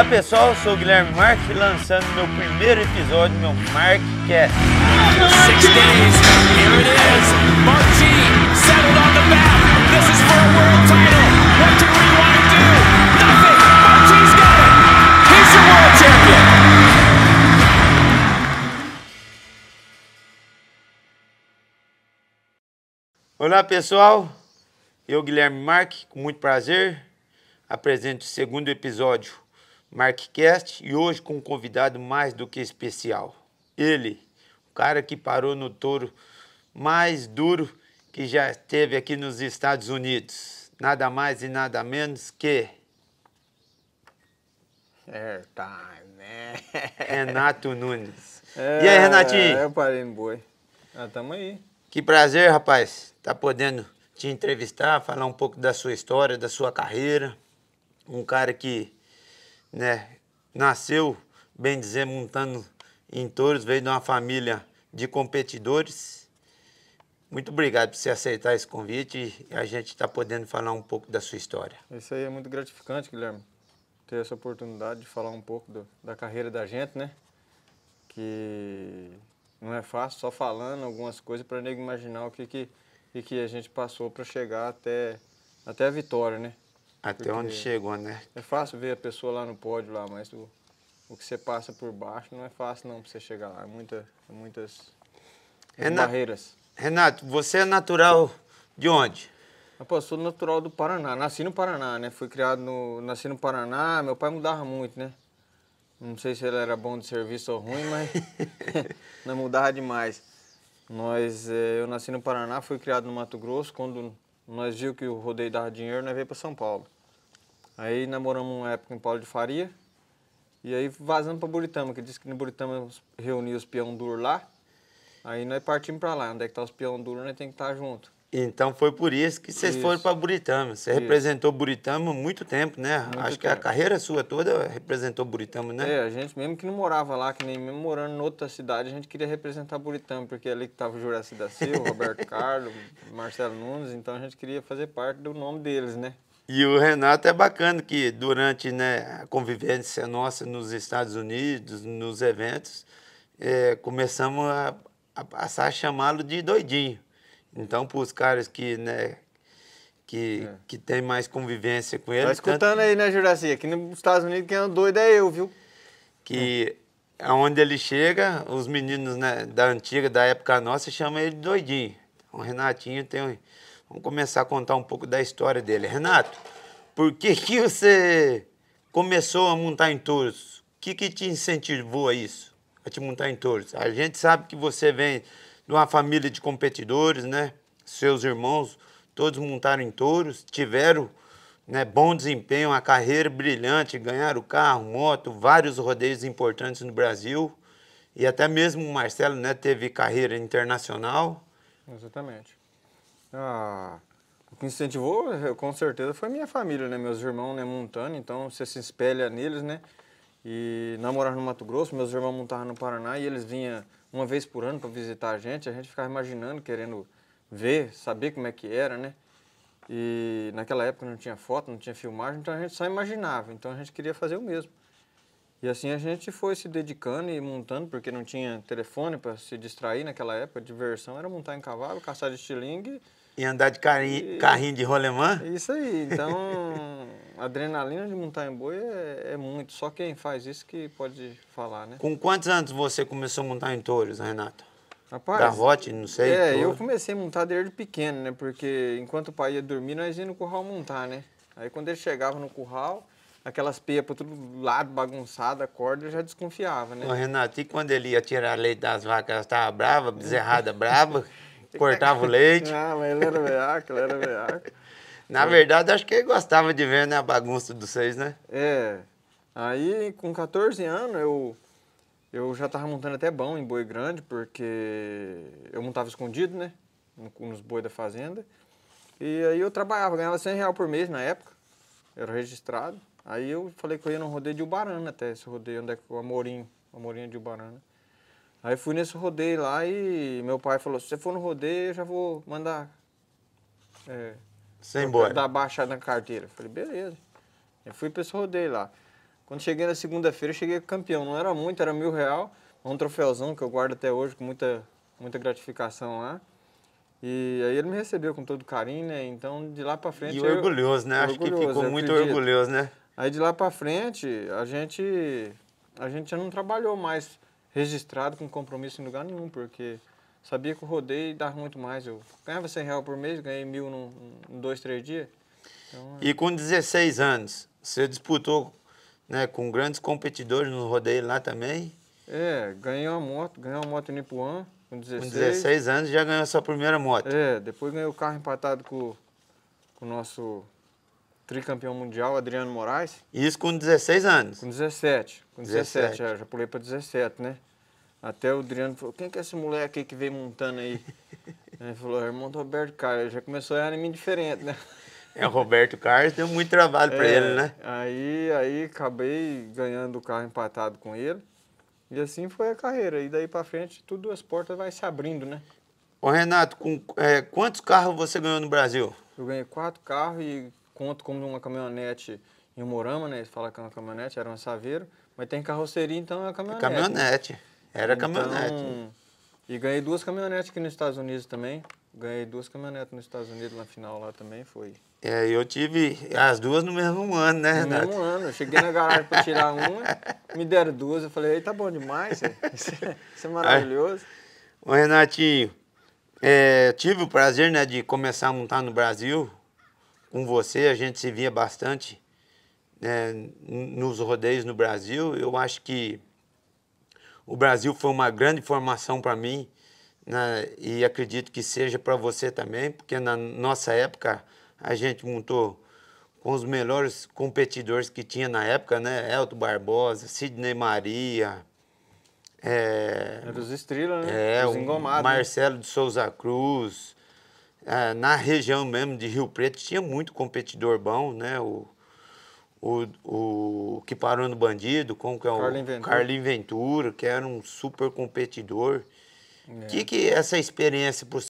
Olá pessoal, sou o Guilherme Mark lançando meu primeiro episódio, meu Markcast. Olá pessoal, eu Guilherme Mark com muito prazer, apresento o segundo episódio Markcast e hoje com um convidado mais do que especial. Ele, o cara que parou no touro mais duro que já teve aqui nos Estados Unidos. Nada mais e nada menos que. Airtime, né? Renato Nunes. É, e aí, Renatinho? Eu parei no boi. Ah, tamo aí. Que prazer, rapaz, tá podendo te entrevistar, falar um pouco da sua história, da sua carreira. Um cara que né, nasceu, bem dizer, montando em touros, veio de uma família de competidores. Muito obrigado por você aceitar esse convite e a gente está podendo falar um pouco da sua história. Isso aí é muito gratificante, Guilherme, ter essa oportunidade de falar um pouco do, da carreira da gente, né? Que não é fácil, só falando algumas coisas para nego imaginar o que, que, que a gente passou para chegar até, até a vitória, né? Até onde chegou, né? É fácil ver a pessoa lá no pódio lá, mas o, o que você passa por baixo não é fácil não para você chegar lá. É muita, é muitas Renato, barreiras. Renato, você é natural de onde? Eu sou natural do Paraná. Nasci no Paraná, né? Fui criado no. Nasci no Paraná, meu pai mudava muito, né? Não sei se ele era bom de serviço ou ruim, mas não mudava demais. Nós, é, eu nasci no Paraná, fui criado no Mato Grosso, quando nós viu que o rodeio dava dinheiro, nós veio para São Paulo. Aí namoramos uma época em Paulo de Faria, e aí vazamos para Buritama, que disse que no Buritama reunia os peão duro lá. Aí nós partimos para lá, onde é que tá os peão duro, nós tem que estar tá junto. Então foi por isso que vocês foram para Buritama. Você representou Buritama muito tempo, né? Muito Acho tempo. que a carreira sua toda representou Buritama, né? É, a gente mesmo que não morava lá, que nem mesmo morando em outra cidade, a gente queria representar Buritama, porque é ali que tava o Juraci da Silva, Roberto Carlos, Marcelo Nunes, então a gente queria fazer parte do nome deles, né? E o Renato é bacana que durante né, a convivência nossa nos Estados Unidos, nos eventos, é, começamos a, a passar a chamá-lo de doidinho. Então, para os caras que, né, que, é. que tem mais convivência com ele. Está escutando tanto... aí, né, Juraci? Aqui nos Estados Unidos quem é doido é eu, viu? Que é. aonde ele chega, os meninos né, da antiga, da época nossa, chamam ele de doidinho. O então, Renatinho tem um... Vamos começar a contar um pouco da história dele. Renato, por que, que você começou a montar em touros? O que, que te incentivou a isso? A te montar em touros? A gente sabe que você vem numa família de competidores, né? Seus irmãos todos montaram em touros, tiveram né, bom desempenho, uma carreira brilhante, ganharam carro, moto, vários rodeios importantes no Brasil. E até mesmo o Marcelo né, teve carreira internacional. Exatamente. Ah, o que incentivou, com certeza, foi minha família, né? Meus irmãos né, montando, então você se espelha neles, né? E namorar no Mato Grosso, meus irmãos montavam no Paraná e eles vinham uma vez por ano para visitar a gente, a gente ficava imaginando, querendo ver, saber como é que era, né? E naquela época não tinha foto, não tinha filmagem, então a gente só imaginava, então a gente queria fazer o mesmo. E assim a gente foi se dedicando e montando, porque não tinha telefone para se distrair naquela época, diversão era montar em cavalo, caçar de estilingue e andar de carrinho, carrinho de rolemã? É isso aí. Então, a adrenalina de montar em boi é, é, muito. Só quem faz isso que pode falar, né? Com quantos anos você começou a montar em touros, Renato? Rapaz. Garrote, não sei. É, touro. eu comecei a montar desde pequeno, né? Porque enquanto o pai ia dormir, nós íamos no curral montar, né? Aí quando ele chegava no curral, aquelas peias para todo lado, bagunçada, corda, eu já desconfiava, né? Ô, Renato, e quando ele ia tirar leite das vacas, ela estava brava, bezerrada brava? cortava o leite. Ah, mas ele era veaco, ele era veaco. Na verdade, acho que ele gostava de ver né, a bagunça dos seis, né? É. Aí, com 14 anos, eu, eu já tava montando até bom em boi grande, porque eu montava escondido, né? Nos bois da fazenda. E aí eu trabalhava, ganhava 100 reais por mês na época. era registrado. Aí eu falei que eu ia no rodeio de Ubarana até, esse rodeio, onde é que o Amorim, Amorim é de Ubarana. Aí fui nesse rodeio lá e meu pai falou, se você for no rodeio, eu já vou mandar... É, Sem embora. Dar baixa na carteira. Eu falei, beleza. Eu fui para esse rodeio lá. Quando cheguei na segunda-feira, cheguei campeão. Não era muito, era mil real. É um troféuzão que eu guardo até hoje com muita, muita gratificação lá. E aí ele me recebeu com todo carinho, né? Então de lá para frente. E orgulhoso, né? Acho orgulhoso, que ficou muito acredito. orgulhoso, né? Aí de lá para frente, a gente, a gente já não trabalhou mais registrado com compromisso em lugar nenhum, porque sabia que o rodeio dava muito mais. Eu ganhava 100 reais por mês, ganhei mil em dois, três dias. Então, é. E com 16 anos, você disputou né, com grandes competidores no rodeio lá também? É, ganhei uma moto, ganhei uma moto em Nipuã, com 16. Com 16 anos já ganhou a sua primeira moto. É, depois ganhei o carro empatado com, com o nosso tricampeão mundial, Adriano Moraes. Isso com 16 anos. Com 17. Com 17, 17. É, já pulei para 17, né? Até o Adriano falou, quem que é esse moleque aí que vem montando aí? Ele falou, é irmão do Roberto Carlos, já começou a mim diferente, né? É, o Roberto Carlos deu muito trabalho é, para ele, né? Aí, aí acabei ganhando o carro empatado com ele. E assim foi a carreira. E daí para frente, tudo as portas vai se abrindo, né? Ô Renato, com, é, quantos carros você ganhou no Brasil? Eu ganhei quatro carros e conto como uma caminhonete em Morama, né? Ele fala que é uma caminhonete, era um saveiro, mas tem carroceria, então é caminhonete. Caminhonete, era então, caminhonete. E ganhei duas caminhonetes aqui nos Estados Unidos também. Ganhei duas caminhonetes nos Estados Unidos na final lá também, foi. É, eu tive as duas no mesmo ano, né, Renato? No mesmo ano. Eu cheguei na garagem para tirar uma, me deram duas. Eu falei, tá bom demais, é, isso é maravilhoso. Ô, Renatinho, é, tive o prazer né, de começar a montar no Brasil, com você, a gente se via bastante né, nos rodeios no Brasil. Eu acho que o Brasil foi uma grande formação para mim né, e acredito que seja para você também, porque na nossa época a gente montou com os melhores competidores que tinha na época, né? Elton Barbosa, Sidney Maria. É, eh, Era os estrelas, né? É, os engomados. Né? Marcelo né? de Souza Cruz, é, na região mesmo de Rio Preto tinha muito competidor bom, né? O, o, o que parou no bandido, como que é o Carlin Ventura, Carlin Ventura que era um super competidor. O é. que, que essa experiência para